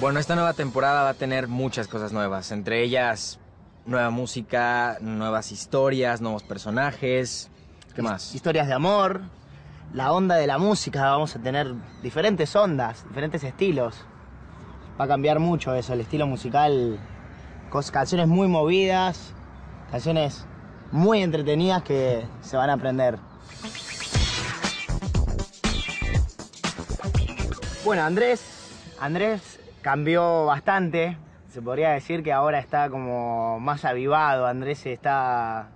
Bueno, esta nueva temporada va a tener muchas cosas nuevas, entre ellas nueva música, nuevas historias, nuevos personajes. ¿Qué más? Historias de amor, la onda de la música, vamos a tener diferentes ondas, diferentes estilos. Va a cambiar mucho eso, el estilo musical, canciones muy movidas, canciones muy entretenidas que se van a aprender. Bueno, Andrés, Andrés cambió bastante. Se podría decir que ahora está como más avivado. Andrés está,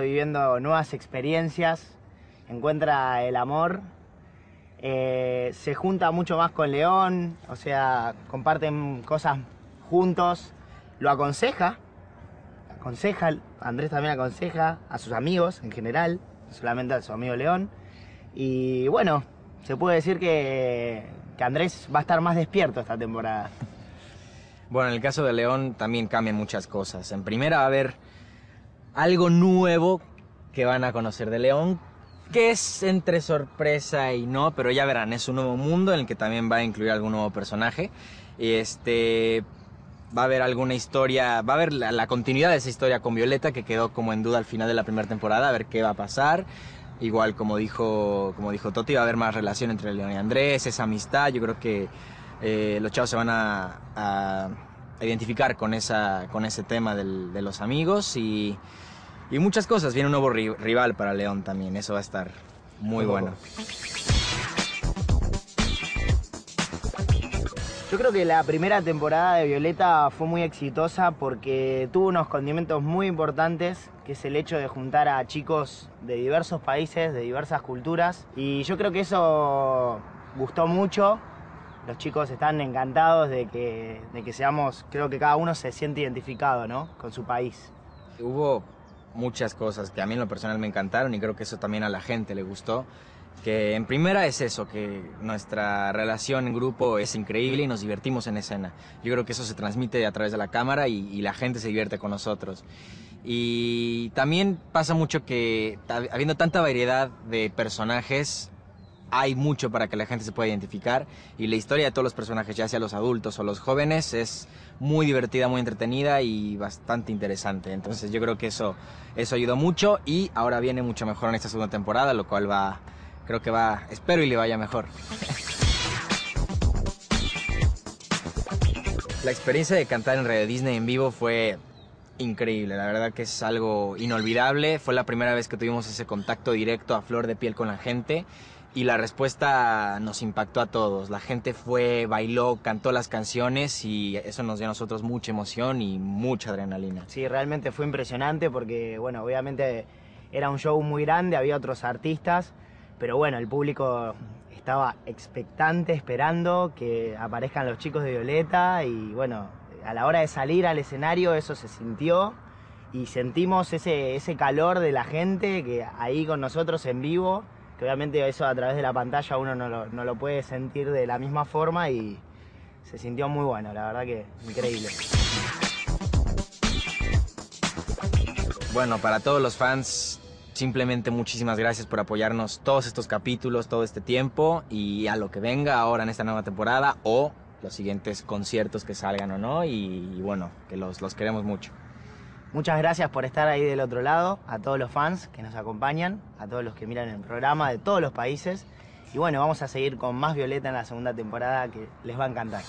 viviendo nuevas experiencias, encuentra el amor, eh, se junta mucho más con León, o sea, comparten cosas juntos, lo aconseja, aconseja, Andrés también aconseja a sus amigos en general, solamente a su amigo León. Y bueno, se puede decir que, que Andrés va a estar más despierto esta temporada. Bueno, en el caso de León también cambian muchas cosas. En primera va a haber algo nuevo que van a conocer de León, que es entre sorpresa y no, pero ya verán, es un nuevo mundo en el que también va a incluir algún nuevo personaje. Este, va a haber alguna historia, va a haber la, continuidad de esa historia con Violeta que quedó como en duda al final de la primera temporada, a ver qué va a pasar. Igual como dijo, como dijo Toti, va a haber más relación entre León y Andrés, esa amistad, yo creo que eh, los chavos se van a, identificar con, esa, con ese tema de los amigos y, muchas cosas. Viene un nuevo rival para León también, eso va a estar muy bueno. Yo creo que la primera temporada de Violeta fue muy exitosa porque tuvo unos condimentos muy importantes, que es el hecho de juntar a chicos de diversos países, de diversas culturas. Y yo creo que eso gustó mucho. Los chicos están encantados de que, seamos, creo que cada uno se siente identificado, Con su país. Hubo muchas cosas que a mí en lo personal me encantaron y creo que eso también a la gente le gustó. Que en primera es eso, que nuestra relación en grupo es increíble y nos divertimos en escena. Yo creo que eso se transmite a través de la cámara y, la gente se divierte con nosotros. Y también pasa mucho que habiendo tanta variedad de personajes, hay mucho para que la gente se pueda identificar y la historia de todos los personajes, ya sea los adultos o los jóvenes, es muy divertida, muy entretenida y bastante interesante. Entonces yo creo que eso, eso ayudó mucho y ahora viene mucho mejor en esta segunda temporada, lo cual va, creo que va, espero y le vaya mejor. La experiencia de cantar en Radio Disney en vivo fue increíble, la verdad que es algo inolvidable. Fue la primera vez que tuvimos ese contacto directo a flor de piel con la gente y la respuesta nos impactó a todos. La gente fue, bailó, cantó las canciones y eso nos dio a nosotros mucha emoción y mucha adrenalina. Sí, realmente fue impresionante porque, bueno, obviamente era un show muy grande, había otros artistas. Pero bueno, el público estaba expectante, esperando que aparezcan los chicos de Violeta y bueno, a la hora de salir al escenario eso se sintió y sentimos ese, ese calor de la gente que ahí con nosotros en vivo, que obviamente eso a través de la pantalla uno no lo, no lo puede sentir de la misma forma y se sintió muy bueno, la verdad que increíble. Bueno, para todos los fans Simplemente muchísimas gracias por apoyarnos todos estos capítulos, todo este tiempo y a lo que venga ahora en esta nueva temporada o los siguientes conciertos que salgan o no y, bueno, que los, los queremos mucho. Muchas gracias por estar ahí del otro lado, a todos los fans que nos acompañan, a todos los que miran el programa de todos los países. Y bueno, vamos a seguir con más Violeta en la segunda temporada que les va a encantar.